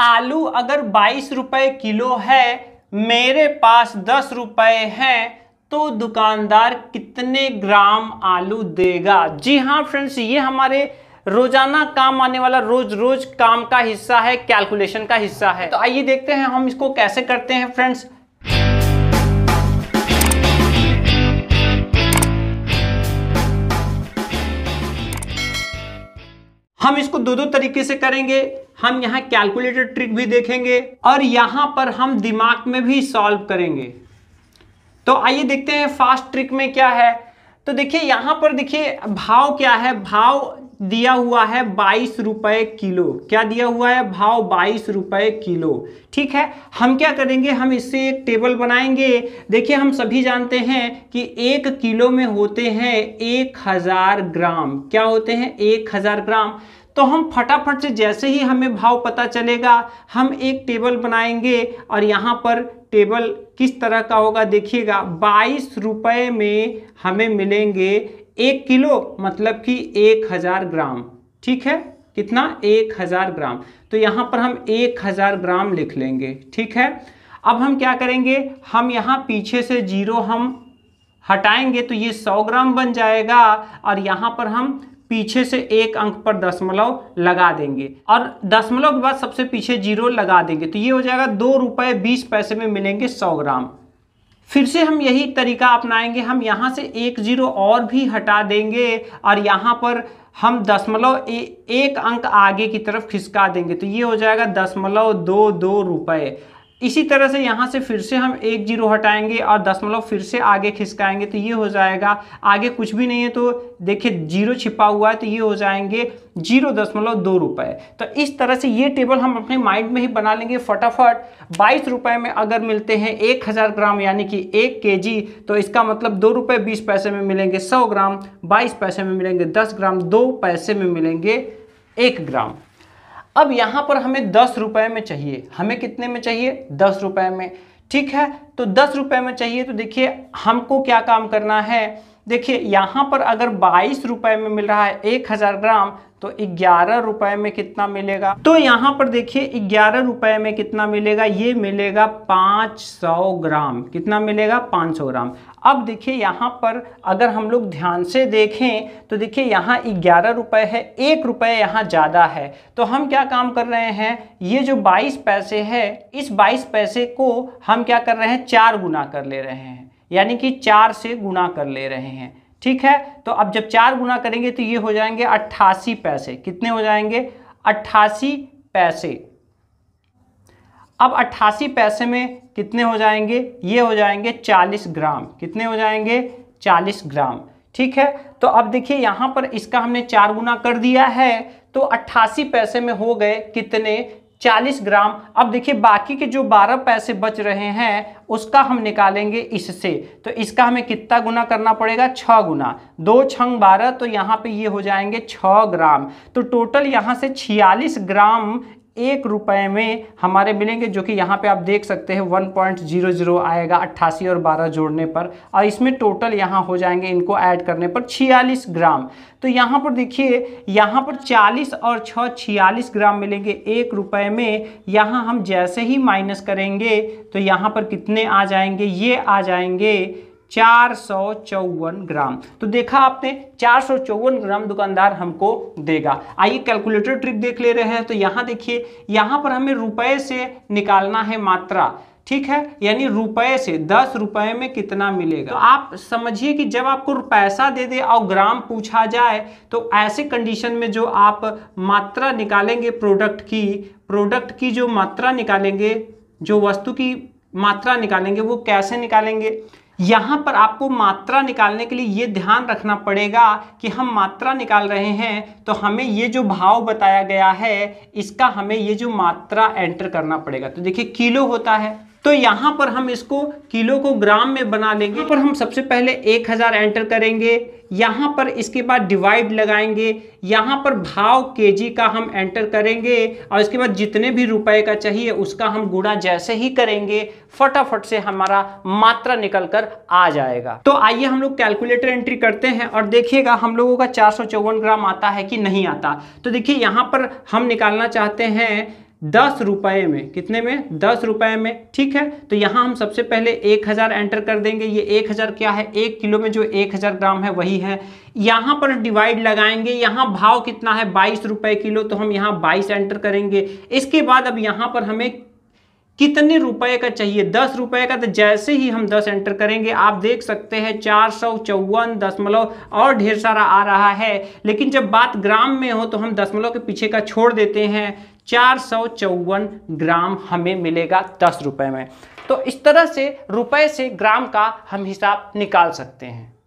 आलू अगर बाईस रुपये किलो है मेरे पास दस रुपये हैं तो दुकानदार कितने ग्राम आलू देगा जी हाँ फ्रेंड्स ये हमारे रोजाना काम आने वाला रोज रोज काम का हिस्सा है कैलकुलेशन का हिस्सा है तो आइए देखते हैं हम इसको कैसे करते हैं फ्रेंड्स हम इसको दो दो तरीके से करेंगे हम यहाँ कैलकुलेटर ट्रिक भी देखेंगे और यहाँ पर हम दिमाग में भी सॉल्व करेंगे तो आइए देखते हैं फास्ट ट्रिक में क्या है तो देखिए यहाँ पर देखिए भाव क्या है भाव दिया हुआ है बाईस रुपए किलो क्या दिया हुआ है भाव बाईस रुपए किलो ठीक है हम क्या करेंगे हम इससे एक टेबल बनाएंगे देखिए हम सभी जानते हैं कि एक किलो में होते हैं एक हज़ार ग्राम क्या होते हैं एक हज़ार ग्राम तो हम फटाफट से जैसे ही हमें भाव पता चलेगा हम एक टेबल बनाएंगे और यहाँ पर टेबल किस तरह का होगा देखिएगा बाईस रुपये में हमें मिलेंगे एक किलो मतलब कि एक हज़ार ग्राम ठीक है कितना एक हज़ार ग्राम तो यहाँ पर हम एक हज़ार ग्राम लिख लेंगे ठीक है अब हम क्या करेंगे हम यहाँ पीछे से जीरो हम हटाएंगे तो ये सौ ग्राम बन जाएगा और यहाँ पर हम पीछे से एक अंक पर दशमलव लगा देंगे और दशमलव के बाद सबसे पीछे जीरो लगा देंगे तो ये हो जाएगा दो रुपये बीस पैसे में मिलेंगे सौ ग्राम फिर से हम यही तरीका अपनाएंगे हम यहाँ से एक जीरो और भी हटा देंगे और यहाँ पर हम दशमलव एक अंक आगे की तरफ खिसका देंगे तो ये हो जाएगा दशमलव दो दो रुपये इसी तरह से यहाँ से फिर से हम एक जीरो हटाएंगे और दशमलव फिर से आगे खिसकाएंगे तो ये हो जाएगा आगे कुछ भी नहीं है तो देखिए जीरो छिपा हुआ है तो ये हो जाएंगे जीरो दशमलव दो रुपये तो इस तरह से ये टेबल हम अपने माइंड में ही बना लेंगे फटाफट बाईस रुपये में अगर मिलते हैं एक हज़ार ग्राम यानी कि एक के जी तो इसका मतलब दो रुपये बीस पैसे में मिलेंगे सौ ग्राम बाईस पैसे में मिलेंगे दस ग्राम दो पैसे में मिलेंगे एक ग्राम अब यहाँ पर हमें दस रुपये में चाहिए हमें कितने में चाहिए दस रुपये में ठीक है तो दस रुपये में चाहिए तो देखिए हमको क्या काम करना है देखिए यहाँ पर अगर बाईस रुपए में मिल रहा है एक हज़ार ग्राम तो ग्यारह रुपए में कितना मिलेगा तो यहाँ पर देखिए ग्यारह रुपए में कितना मिलेगा ये मिलेगा पाँच सौ ग्राम कितना मिलेगा पाँच सौ ग्राम अब देखिए यहाँ पर अगर हम लोग ध्यान से देखें तो देखिए यहाँ ग्यारह रुपए है एक रुपये यहाँ ज़्यादा है तो हम क्या काम कर रहे हैं ये जो बाईस पैसे है इस बाईस पैसे को हम क्या कर रहे हैं चार गुना कर ले रहे हैं यानी कि चार से गुणा कर ले रहे हैं ठीक है तो अब जब चार गुना करेंगे तो ये हो जाएंगे अट्ठासी पैसे कितने हो जाएंगे अट्ठासी पैसे अब अट्ठासी पैसे में कितने हो जाएंगे ये हो जाएंगे चालीस ग्राम कितने हो जाएंगे चालीस ग्राम ठीक है तो अब देखिए यहां पर इसका हमने चार गुना कर दिया है तो अट्ठासी पैसे में हो गए कितने 40 ग्राम अब देखिए बाकी के जो 12 पैसे बच रहे हैं उसका हम निकालेंगे इससे तो इसका हमें कितना गुना करना पड़ेगा छः गुना दो छंग बारह तो यहाँ पे ये हो जाएंगे छः ग्राम तो टोटल यहाँ से छियालीस ग्राम एक रुपए में हमारे मिलेंगे जो कि यहाँ पे आप देख सकते हैं 1.00 आएगा अट्ठासी और 12 जोड़ने पर और इसमें टोटल यहाँ हो जाएंगे इनको ऐड करने पर 46 ग्राम तो यहाँ पर देखिए यहाँ पर 40 और 6 46 ग्राम मिलेंगे एक रुपये में यहाँ हम जैसे ही माइनस करेंगे तो यहाँ पर कितने आ जाएंगे ये आ जाएंगे चार सौ चौवन ग्राम तो देखा आपने चार सौ चौवन ग्राम दुकानदार हमको देगा आइए कैलकुलेटर ट्रिक देख ले रहे हैं तो यहाँ देखिए यहाँ पर हमें रुपए से निकालना है मात्रा ठीक है यानी रुपए से दस रुपए में कितना मिलेगा तो आप समझिए कि जब आपको पैसा दे दे और ग्राम पूछा जाए तो ऐसे कंडीशन में जो आप मात्रा निकालेंगे प्रोडक्ट की प्रोडक्ट की जो मात्रा निकालेंगे जो वस्तु की मात्रा निकालेंगे वो कैसे निकालेंगे यहाँ पर आपको मात्रा निकालने के लिए ये ध्यान रखना पड़ेगा कि हम मात्रा निकाल रहे हैं तो हमें ये जो भाव बताया गया है इसका हमें ये जो मात्रा एंटर करना पड़ेगा तो देखिए किलो होता है तो यहाँ पर हम इसको किलो को ग्राम में बना लेंगे पर हम सबसे पहले 1000 एंटर करेंगे यहाँ पर इसके बाद डिवाइड लगाएंगे यहाँ पर भाव केजी का हम एंटर करेंगे और इसके बाद जितने भी रुपए का चाहिए उसका हम गुणा जैसे ही करेंगे फटाफट से हमारा मात्रा निकल कर आ जाएगा तो आइए हम लोग कैलकुलेटर एंट्री करते हैं और देखिएगा हम लोगों का चार ग्राम आता है कि नहीं आता तो देखिए यहाँ पर हम निकालना चाहते हैं दस रुपये में कितने में दस रुपये में ठीक है तो यहाँ हम सबसे पहले एक हज़ार एंटर कर देंगे ये एक हज़ार क्या है एक किलो में जो एक हज़ार ग्राम है वही है यहाँ पर डिवाइड लगाएंगे यहाँ भाव कितना है बाईस रुपये किलो तो हम यहाँ बाईस एंटर करेंगे इसके बाद अब यहाँ पर हमें कितने रुपए का चाहिए दस रुपए का तो जैसे ही हम दस एंटर करेंगे आप देख सकते हैं चार सौ चौवन दशमलव और ढेर सारा आ रहा है लेकिन जब बात ग्राम में हो तो हम दशमलव के पीछे का छोड़ देते हैं चार सौ चौवन ग्राम हमें मिलेगा दस रुपये में तो इस तरह से रुपए से ग्राम का हम हिसाब निकाल सकते हैं